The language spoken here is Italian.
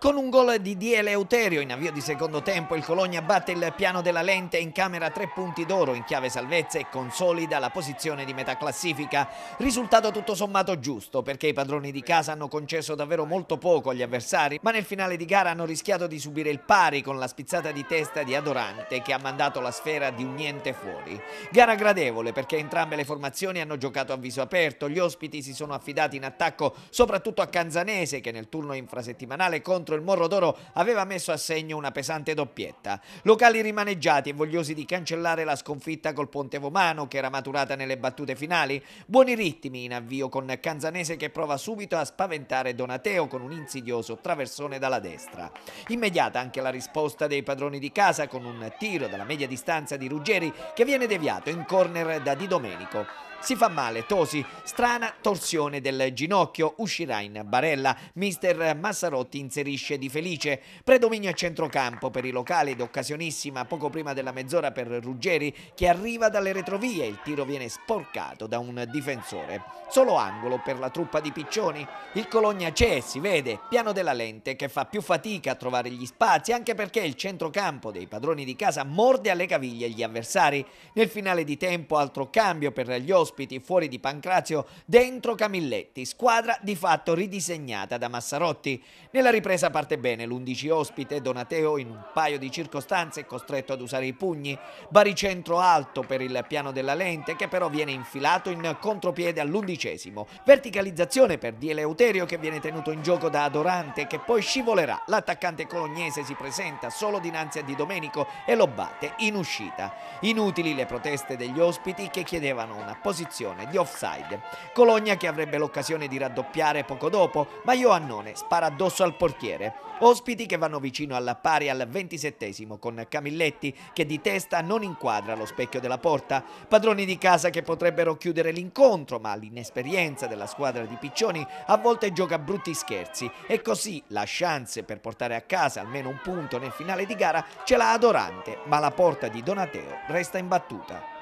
Con un gol di Di Eleuterio in avvio di secondo tempo il Cologna batte il piano della lente in camera tre punti d'oro in chiave salvezza e consolida la posizione di metà classifica. Risultato tutto sommato giusto perché i padroni di casa hanno concesso davvero molto poco agli avversari ma nel finale di gara hanno rischiato di subire il pari con la spizzata di testa di Adorante che ha mandato la sfera di un niente fuori. Gara gradevole perché entrambe le formazioni hanno giocato a viso aperto, gli ospiti si sono affidati in attacco soprattutto a Canzanese che nel turno infrasettimanale contro contro il Morro d'Oro aveva messo a segno una pesante doppietta. Locali rimaneggiati e vogliosi di cancellare la sconfitta col Ponte Vomano che era maturata nelle battute finali, buoni ritmi in avvio con Canzanese che prova subito a spaventare Donateo con un insidioso traversone dalla destra. Immediata anche la risposta dei padroni di casa con un tiro dalla media distanza di Ruggeri che viene deviato in corner da Di Domenico. Si fa male, Tosi, strana torsione del ginocchio, uscirà in barella. Mister Massarotti inserisce colpisce Di Felice, predominio a centrocampo per i locali ed occasionissima poco prima della mezz'ora per Ruggeri che arriva dalle retrovie, il tiro viene sporcato da un difensore. Solo angolo per la truppa di Piccioni, il Cologna c'è, si vede, piano della lente che fa più fatica a trovare gli spazi anche perché il centrocampo dei padroni di casa morde alle caviglie gli avversari. Nel finale di tempo altro cambio per gli ospiti fuori di Pancrazio, dentro Camilletti, squadra di fatto ridisegnata da Massarotti. Nella ripresa parte bene, l'11 ospite Donateo in un paio di circostanze è costretto ad usare i pugni, baricentro alto per il piano della lente che però viene infilato in contropiede all'undicesimo, verticalizzazione per Di Eleuterio che viene tenuto in gioco da Adorante che poi scivolerà, l'attaccante colognese si presenta solo dinanzi a Di Domenico e lo batte in uscita. Inutili le proteste degli ospiti che chiedevano una posizione di offside. Cologna che avrebbe l'occasione di raddoppiare poco dopo, ma Ioannone spara addosso al portiere portiere. Ospiti che vanno vicino alla pari al 27 con Camilletti che di testa non inquadra lo specchio della porta. Padroni di casa che potrebbero chiudere l'incontro, ma l'inesperienza della squadra di Piccioni a volte gioca brutti scherzi e così la chance per portare a casa almeno un punto nel finale di gara ce l'ha Adorante, ma la porta di Donateo resta imbattuta.